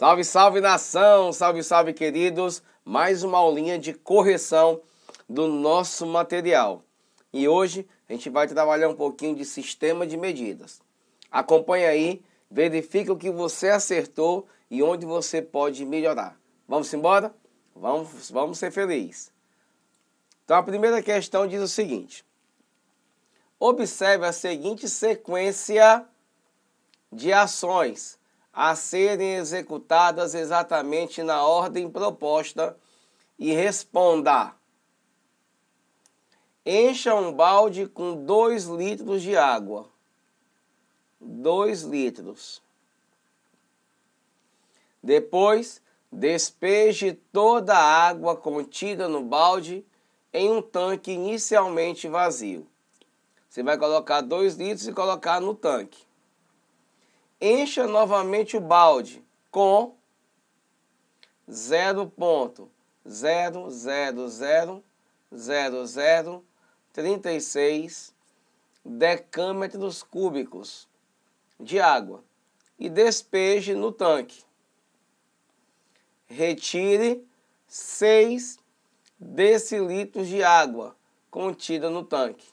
Salve, salve nação, salve, salve queridos. Mais uma aulinha de correção do nosso material. E hoje a gente vai trabalhar um pouquinho de sistema de medidas. Acompanhe aí, verifique o que você acertou e onde você pode melhorar. Vamos embora? Vamos, vamos ser felizes. Então a primeira questão diz o seguinte: Observe a seguinte sequência de ações a serem executadas exatamente na ordem proposta e responda: Encha um balde com 2 litros de água. 2 litros. Depois, despeje toda a água contida no balde em um tanque inicialmente vazio. Você vai colocar 2 litros e colocar no tanque encha novamente o balde com 0.0000036 decâmetros cúbicos de água e despeje no tanque. Retire 6 decilitros de água contida no tanque.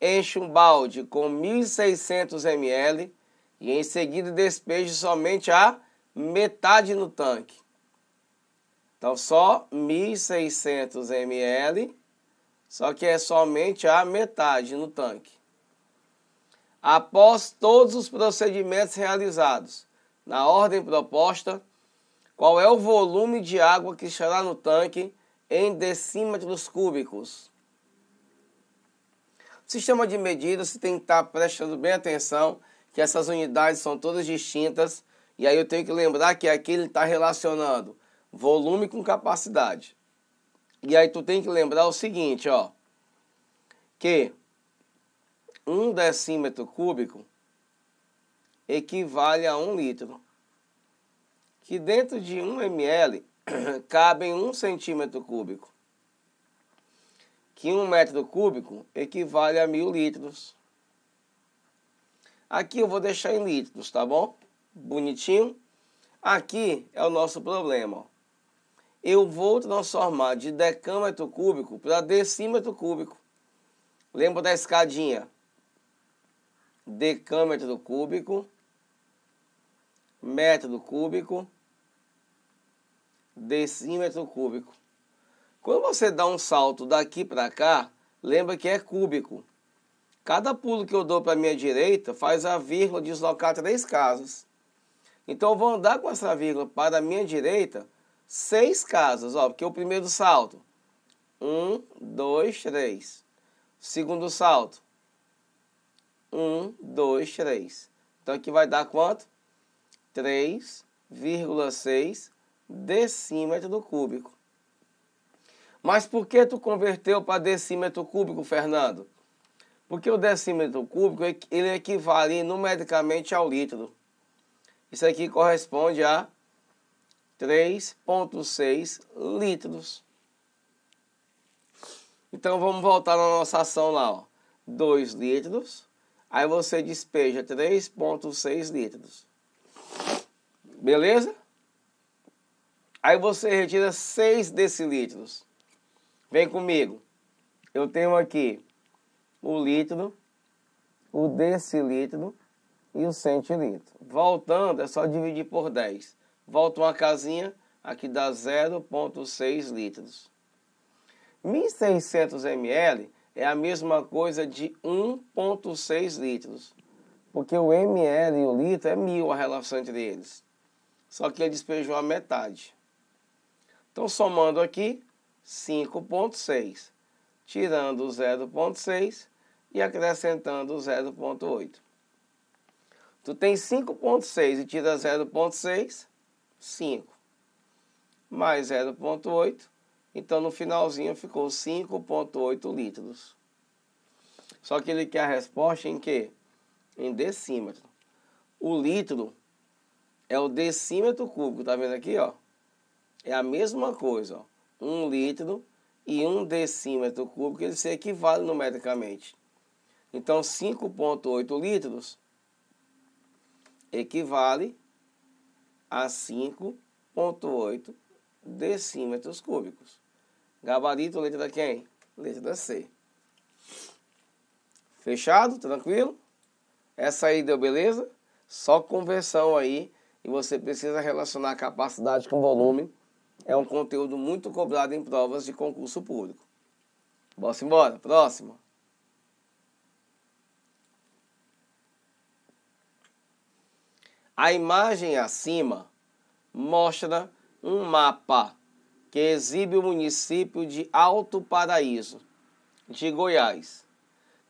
Enche um balde com 1.600 ml e em seguida despeje somente a metade no tanque. Então só 1.600 ml, só que é somente a metade no tanque. Após todos os procedimentos realizados, na ordem proposta, qual é o volume de água que estará no tanque em decímetros cúbicos? O sistema de medida, se tem que estar prestando bem atenção, que essas unidades são todas distintas. E aí eu tenho que lembrar que aqui ele está relacionando volume com capacidade. E aí tu tem que lembrar o seguinte, ó, que um decímetro cúbico equivale a um litro, que dentro de um ml cabem um centímetro cúbico, que um metro cúbico equivale a mil litros Aqui eu vou deixar em litros, tá bom? Bonitinho. Aqui é o nosso problema. Eu vou transformar de decâmetro cúbico para decímetro cúbico. Lembra da escadinha? Decâmetro cúbico, metro cúbico, decímetro cúbico. Quando você dá um salto daqui para cá, lembra que é cúbico. Cada pulo que eu dou para a minha direita faz a vírgula deslocar três casas. Então eu vou andar com essa vírgula para a minha direita seis casas, ó, porque é o primeiro salto. Um, dois, três. Segundo salto. Um, dois, três. Então aqui vai dar quanto? 3,6 decímetro cúbico. Mas por que tu converteu para decímetro cúbico, Fernando? Porque o decímetro cúbico é ele equivale numericamente ao litro. Isso aqui corresponde a 3,6 litros. Então vamos voltar na nossa ação lá, ó. 2 litros. Aí você despeja 3,6 litros. Beleza? Aí você retira 6 decilitros. Vem comigo. Eu tenho aqui o litro, o decilitro e o centilitro. Voltando, é só dividir por 10. Volta uma casinha, aqui dá 0,6 litros. 1.600 ml é a mesma coisa de 1,6 litros, porque o ml e o litro é mil a relação entre eles, só que ele despejou a metade. Então, somando aqui, 5,6, tirando 0,6, e acrescentando 0,8. Tu tem 5,6 e tira 0,6, 5. Mais 0,8, então no finalzinho ficou 5,8 litros. Só que ele quer a resposta em quê? Em decímetro. O litro é o decímetro cúbico, tá vendo aqui, ó? É a mesma coisa, ó. Um litro e um decímetro cúbico, eles se equivalem numericamente. Então, 5,8 litros equivale a 5,8 decímetros cúbicos. Gabarito, letra quem? Letra C. Fechado? Tranquilo? Essa aí deu beleza? Só conversão aí e você precisa relacionar capacidade com volume. É um conteúdo muito cobrado em provas de concurso público. Bora, embora, próximo. A imagem acima mostra um mapa que exibe o município de Alto Paraíso, de Goiás.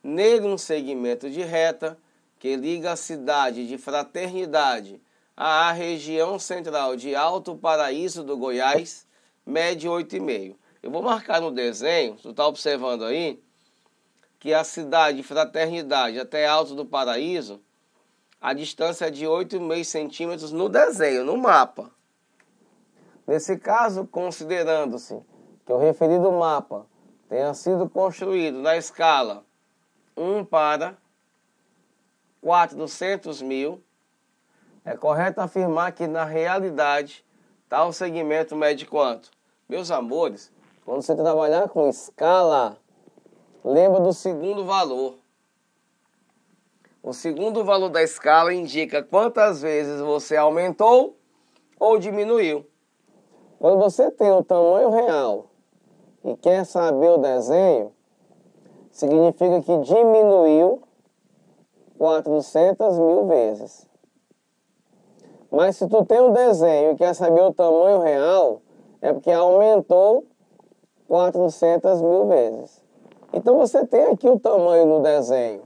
Nele, um segmento de reta que liga a cidade de Fraternidade à região central de Alto Paraíso do Goiás, mede 8,5. Eu vou marcar no desenho, tu está observando aí, que a cidade de Fraternidade até Alto do Paraíso a distância é de 8,5 centímetros no desenho, no mapa. Nesse caso, considerando-se que o referido mapa tenha sido construído na escala 1 para 400 mil, é correto afirmar que, na realidade, tal segmento mede quanto? Meus amores, quando você trabalhar com escala, lembra do segundo valor. O segundo valor da escala indica quantas vezes você aumentou ou diminuiu. Quando você tem o tamanho real e quer saber o desenho, significa que diminuiu 400 mil vezes. Mas se tu tem o um desenho e quer saber o tamanho real, é porque aumentou 400 mil vezes. Então você tem aqui o tamanho no desenho.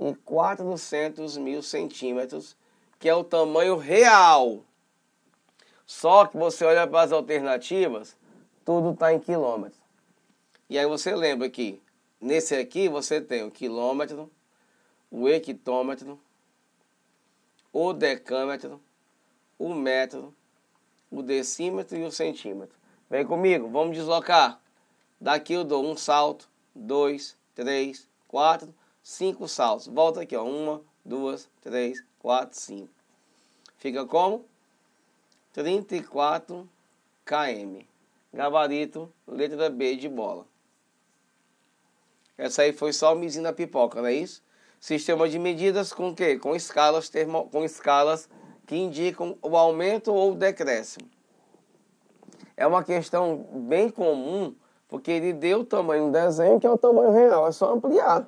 em 400 mil centímetros, que é o tamanho real. Só que você olha para as alternativas, tudo está em quilômetros. E aí você lembra que nesse aqui você tem o quilômetro, o hectômetro, o decâmetro, o metro, o decímetro e o centímetro. Vem comigo, vamos deslocar. Daqui eu dou um salto, dois, três, quatro, cinco saltos. Volta aqui, ó. Uma, duas, três, quatro, cinco. Fica como? 34 km. Gabarito, letra B de bola. Essa aí foi só o mizinho da pipoca, não é isso? Sistema de medidas com que? Com escalas, termo, com escalas que indicam o aumento ou o decréscimo. É uma questão bem comum, porque ele deu o tamanho do desenho, que é o tamanho real, é só ampliar.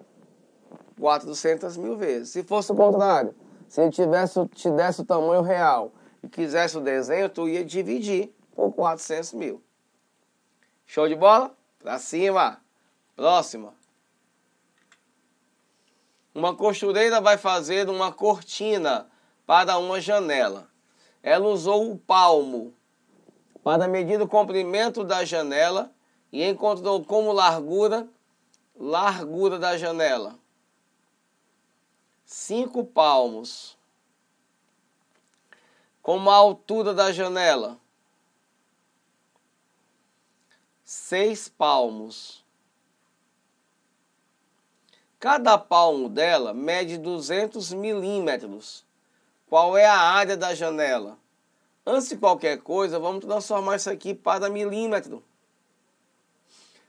400 mil vezes. Se fosse o contrário, se ele tivesse, te desse o tamanho real e quisesse o desenho, tu ia dividir por 400 mil. Show de bola? Pra cima. Próxima. Uma costureira vai fazer uma cortina para uma janela. Ela usou o palmo para medir o comprimento da janela e encontrou como largura, largura da janela cinco palmos, como a altura da janela, seis palmos. Cada palmo dela mede 200 milímetros. Qual é a área da janela? Antes de qualquer coisa, vamos transformar isso aqui para milímetro.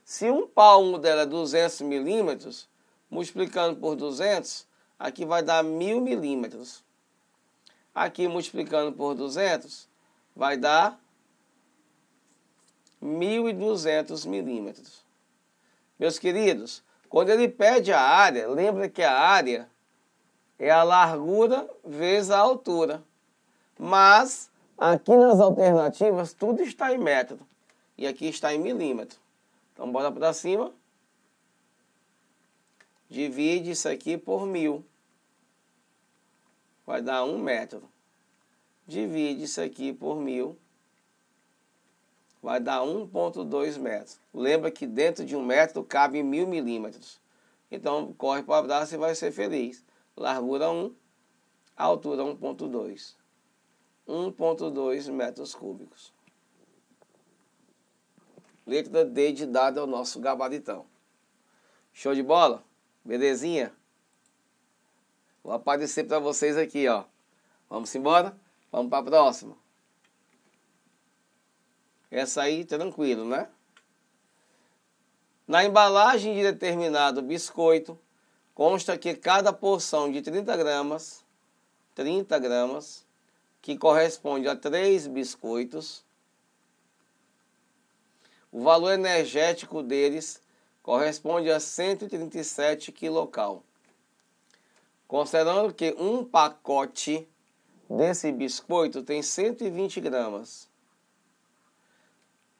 Se um palmo dela é 200 milímetros, multiplicando por 200, Aqui vai dar mil milímetros. Aqui multiplicando por 200 vai dar 1.200 milímetros. Meus queridos, quando ele pede a área, lembra que a área é a largura vezes a altura. Mas aqui nas alternativas tudo está em metro e aqui está em milímetro. Então bora para cima. Divide isso aqui por mil vai dar um metro. Divide isso aqui por mil, vai dar 1,2 metros. Lembra que dentro de um metro cabe mil milímetros. Então, corre para o abraço e vai ser feliz. Largura 1, altura 1,2. 1,2 metros cúbicos. Letra D de dado é o nosso gabaritão. Show de bola? Belezinha? Vou aparecer para vocês aqui, ó. Vamos embora? Vamos para a próxima. Essa aí, tranquilo, né? Na embalagem de determinado biscoito, consta que cada porção de 30 gramas, 30 gramas, que corresponde a 3 biscoitos, o valor energético deles corresponde a 137 quilocal. Considerando que um pacote desse biscoito tem 120 gramas,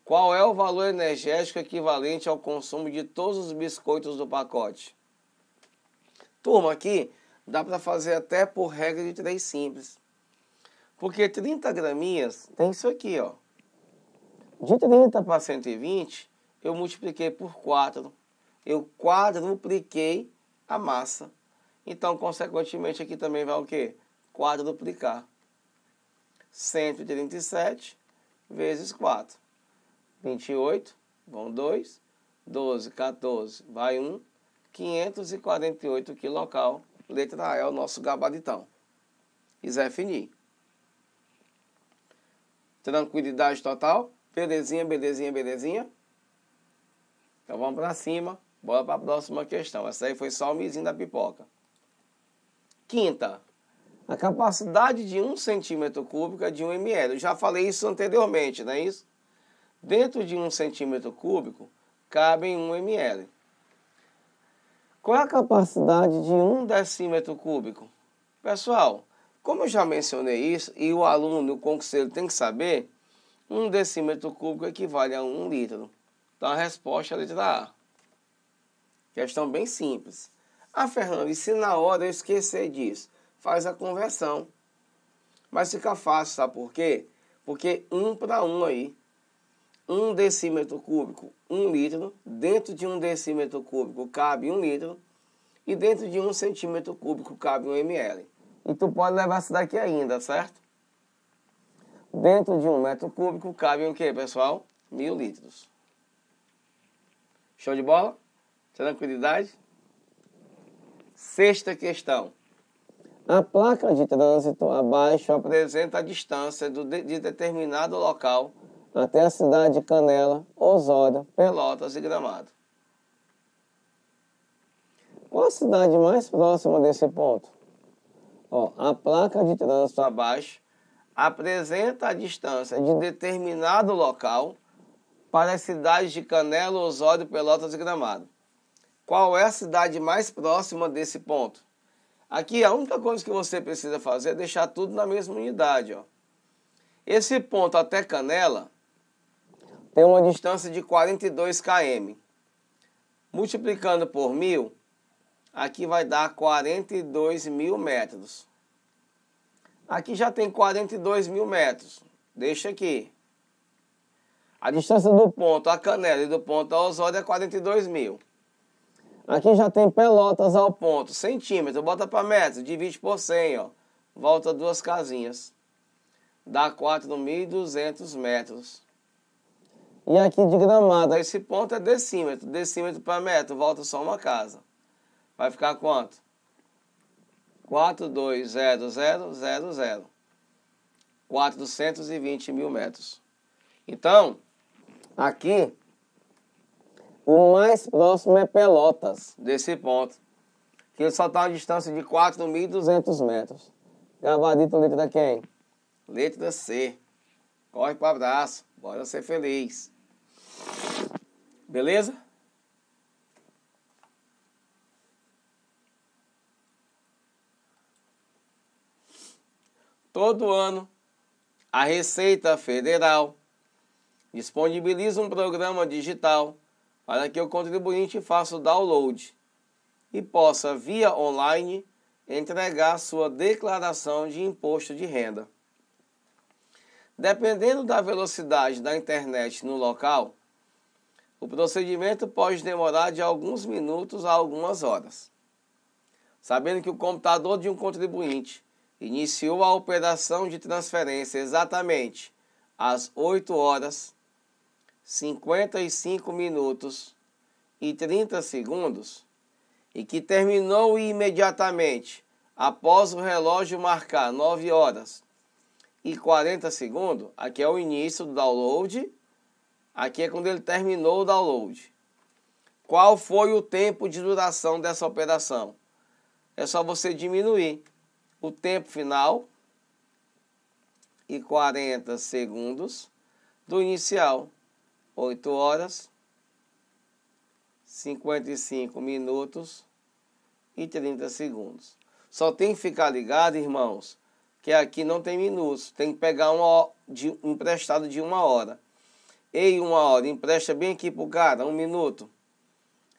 qual é o valor energético equivalente ao consumo de todos os biscoitos do pacote? Turma, aqui dá para fazer até por regra de três simples. Porque 30 graminhas tem isso aqui, ó. De 30 para 120, eu multipliquei por 4. Eu quadrupliquei a massa. Então, consequentemente, aqui também vai o quê? Quadruplicar. 137 vezes 4. 28, vão 2. 12, 14, vai 1. 548 quilocal. Letra A é o nosso gabaritão. E Zé Fini. Tranquilidade total. Belezinha, belezinha, belezinha. Então vamos para cima. Bora para a próxima questão. Essa aí foi só o mizinho da pipoca. Quinta, a capacidade de um centímetro cúbico é de um ml. Eu já falei isso anteriormente, não é isso? Dentro de um centímetro cúbico, cabem um ml. Qual é a capacidade de um decímetro cúbico? Pessoal, como eu já mencionei isso, e o aluno, o conselho tem que saber, um decímetro cúbico equivale a um litro. Então a resposta é a letra A. Questão bem simples. Ah, Fernando, e se na hora eu esquecer disso? Faz a conversão. Mas fica fácil, sabe por quê? Porque um para um aí, um decímetro cúbico, um litro, dentro de um decímetro cúbico cabe um litro, e dentro de um centímetro cúbico cabe um ml. E tu pode levar isso daqui ainda, certo? Dentro de um metro cúbico cabe o quê, pessoal? Mil litros. Show de bola? Tranquilidade? Sexta questão. A placa de trânsito abaixo apresenta a distância de, de determinado local até a cidade de Canela, Osório, Pelotas e Gramado. Qual a cidade mais próxima desse ponto? Ó, a placa de trânsito abaixo apresenta a distância de determinado local para as cidades de Canela, Osório, Pelotas e Gramado qual é a cidade mais próxima desse ponto. Aqui a única coisa que você precisa fazer é deixar tudo na mesma unidade. Ó. Esse ponto até Canela tem uma distância de 42 km. Multiplicando por mil, aqui vai dar 42 mil metros. Aqui já tem 42 mil metros. Deixa aqui. A distância do ponto a Canela e do ponto a Osório é 42 mil. Aqui já tem Pelotas ao ponto, centímetro, bota para metro, divide por 100, ó. Volta duas casinhas. Dá 4.200 metros. E aqui de Gramado, esse ponto é decímetro, decímetro para metro, volta só uma casa. Vai ficar quanto? 420000. 420 mil metros. Então, aqui o mais próximo é Pelotas, desse ponto, que ele só está a distância de 4.200 metros. Gravadito letra quem? Letra C. Corre para abraço, bora ser feliz. Beleza? Todo ano, a Receita Federal disponibiliza um programa digital para que o contribuinte faça o download e possa, via online, entregar sua declaração de imposto de renda. Dependendo da velocidade da internet no local, o procedimento pode demorar de alguns minutos a algumas horas. Sabendo que o computador de um contribuinte iniciou a operação de transferência exatamente às 8 horas, 55 minutos e 30 segundos e que terminou imediatamente após o relógio marcar 9 horas e 40 segundos. Aqui é o início do download. Aqui é quando ele terminou o download. Qual foi o tempo de duração dessa operação? É só você diminuir o tempo final e 40 segundos do inicial. 8 horas, 55 minutos e 30 segundos. Só tem que ficar ligado, irmãos, que aqui não tem minutos. Tem que pegar um emprestado de uma hora. Ei, uma hora, empresta bem aqui pro cara, um minuto.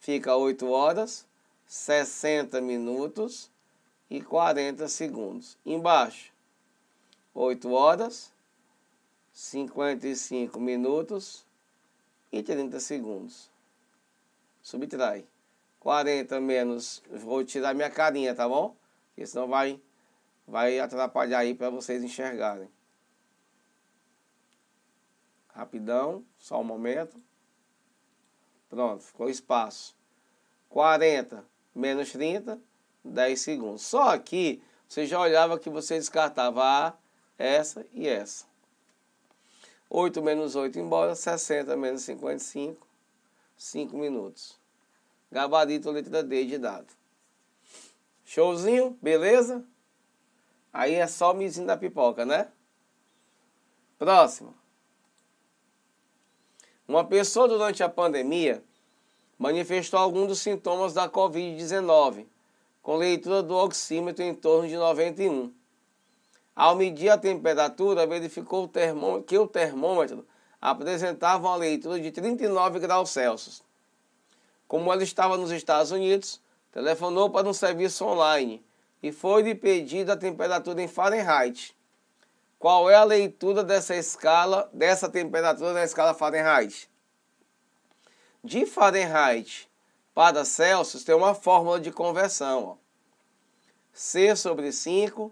Fica 8 horas, 60 minutos e 40 segundos. Embaixo, 8 horas, 55 minutos e e 30 segundos. Subtrai. 40 menos, vou tirar minha carinha, tá bom? Porque senão vai, vai atrapalhar aí para vocês enxergarem. Rapidão, só um momento. Pronto, ficou espaço. 40 menos 30, 10 segundos. Só aqui, você já olhava que você descartava essa e essa. 8 menos 8 embora, 60 menos 55, 5 minutos. Gabarito, letra D de dado. Showzinho, beleza? Aí é só o mizinho da pipoca, né? Próximo. Uma pessoa durante a pandemia manifestou algum dos sintomas da Covid-19, com leitura do oxímetro em torno de 91. Ao medir a temperatura, verificou o termômetro, que o termômetro apresentava uma leitura de 39 graus Celsius. Como ela estava nos Estados Unidos, telefonou para um serviço online e foi-lhe pedida a temperatura em Fahrenheit. Qual é a leitura dessa escala, dessa temperatura na escala Fahrenheit? De Fahrenheit para Celsius tem uma fórmula de conversão. Ó. C sobre 5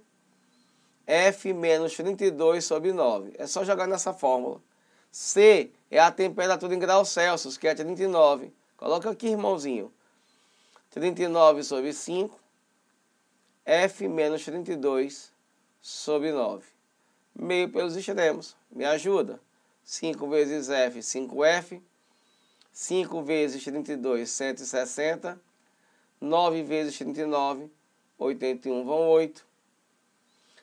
F menos 32 sobre 9. É só jogar nessa fórmula. C é a temperatura em graus Celsius, que é 39. Coloca aqui, irmãozinho. 39 sobre 5. F menos 32 sobre 9. Meio pelos extremos. Me ajuda. 5 vezes F, 5F. 5 vezes 32, 160. 9 vezes 39, 81 vão 8.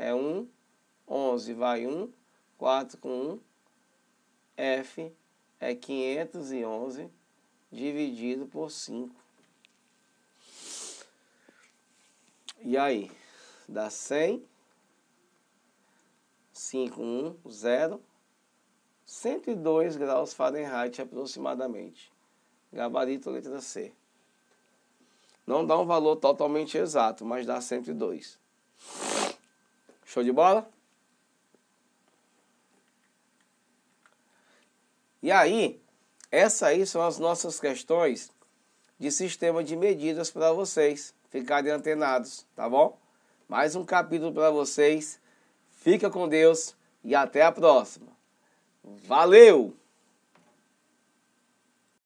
é 1, 11 vai 1, 4 com 1, F é 511 dividido por 5. E aí? Dá 100, 5, 1, 0, 102 graus Fahrenheit aproximadamente. Gabarito letra C. Não dá um valor totalmente exato, mas dá 102. Show de bola? E aí, essas aí são as nossas questões de sistema de medidas para vocês ficarem antenados, tá bom? Mais um capítulo para vocês. Fica com Deus e até a próxima. Valeu!